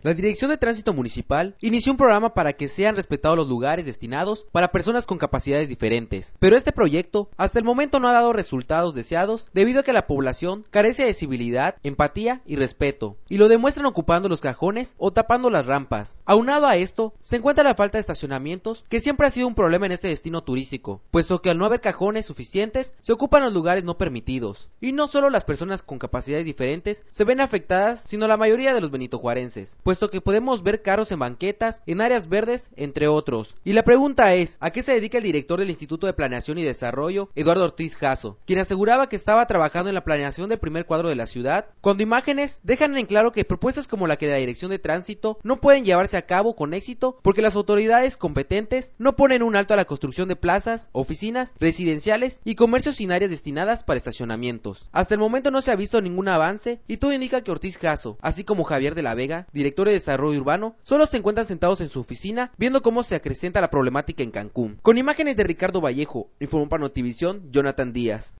La Dirección de Tránsito Municipal inició un programa para que sean respetados los lugares destinados para personas con capacidades diferentes, pero este proyecto hasta el momento no ha dado resultados deseados debido a que la población carece de civilidad, empatía y respeto, y lo demuestran ocupando los cajones o tapando las rampas. Aunado a esto, se encuentra la falta de estacionamientos, que siempre ha sido un problema en este destino turístico, puesto que al no haber cajones suficientes, se ocupan los lugares no permitidos. Y no solo las personas con capacidades diferentes se ven afectadas, sino la mayoría de los benitojuarenses puesto que podemos ver carros en banquetas, en áreas verdes, entre otros. Y la pregunta es, ¿a qué se dedica el director del Instituto de Planeación y Desarrollo, Eduardo Ortiz Jasso, quien aseguraba que estaba trabajando en la planeación del primer cuadro de la ciudad, cuando imágenes dejan en claro que propuestas como la que de la Dirección de Tránsito no pueden llevarse a cabo con éxito porque las autoridades competentes no ponen un alto a la construcción de plazas, oficinas, residenciales y comercios sin áreas destinadas para estacionamientos. Hasta el momento no se ha visto ningún avance y todo indica que Ortiz Jasso, así como Javier de la Vega, director de Desarrollo Urbano, solo se encuentran sentados en su oficina viendo cómo se acrecenta la problemática en Cancún. Con imágenes de Ricardo Vallejo, informó para Notivisión Jonathan Díaz.